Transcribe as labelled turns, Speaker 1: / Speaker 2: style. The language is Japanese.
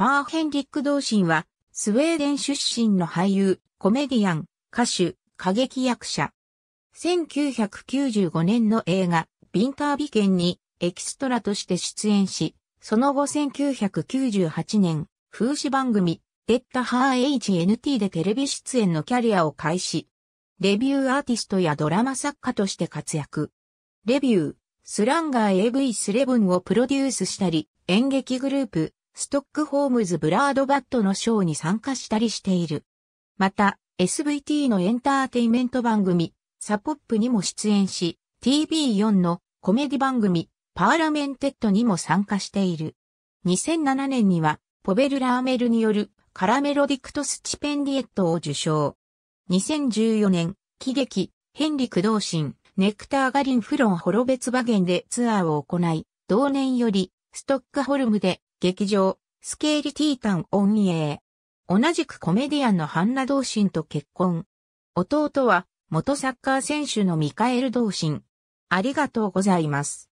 Speaker 1: パーヘンリック・ドーシンは、スウェーデン出身の俳優、コメディアン、歌手、歌劇役者。1995年の映画、ビンタービケンにエキストラとして出演し、その後1998年、風刺番組、デッタハー HNT でテレビ出演のキャリアを開始。レビューアーティストやドラマ作家として活躍。レビュー、スランガー AV スレブンをプロデュースしたり、演劇グループ、ストックホームズ・ブラードバットのショーに参加したりしている。また、SVT のエンターテイメント番組、サポップにも出演し、TV4 のコメディ番組、パーラメンテッドにも参加している。2007年には、ポベル・ラーメルによるカラメロディクト・スチペンディエットを受賞。2014年、喜劇、ヘンリクドーシン、ネクター・ガリン・フロン・ホロベツバゲンでツアーを行い、同年より、ストックホルムで劇場、スケーリティータン・オン・イエー。同じくコメディアンのハンナ・ドーシンと結婚。弟は、元サッカー選手のミカエル・ドーシン。ありがとうございます。